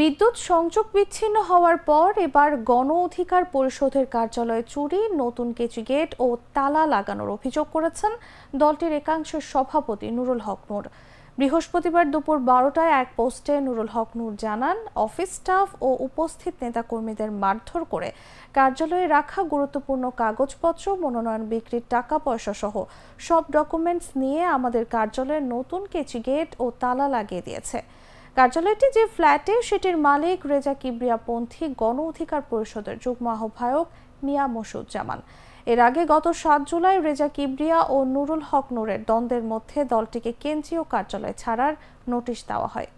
বিদ্যুৎ সংযোগ বিচ্ছিন্ন হওয়ার পর এবার গণ অধিকার পরিষদের কার্যালয়ে চুরি নতুন কেচি গেট ও তালা লাগানোর অভিযোগ করেছেন দলটির একাংশ সভাপতি নুরুল হক নূর বৃহস্পতিবার দুপুর বারোটায় এক পোস্টে নুরুল হক নূর জানান অফিস স্টাফ ও উপস্থিত নেতাকর্মীদের মারধর করে কার্যালয়ে রাখা গুরুত্বপূর্ণ কাগজপত্র মনোনয়ন বিক্রির টাকা পয়সা সহ সব ডকুমেন্টস নিয়ে আমাদের কার্যালয়ে নতুন কেচি গেট ও তালা লাগিয়ে দিয়েছে কার্যালয়টি যে ফ্ল্যাটে সেটির মালিক রেজা কিবরিয়াপন্থী গণ অধিকার পরিষদের যুগ্ম আহ্বায়ক মিয়া মসুজ্জামান এর আগে গত সাত জুলাই রেজা কিবরিয়া ও নুরুল হক নুরের দ্বন্দ্বের মধ্যে দলটিকে কেন্দ্রীয় কার্যালয় ছাড়ার নোটিশ দেওয়া হয়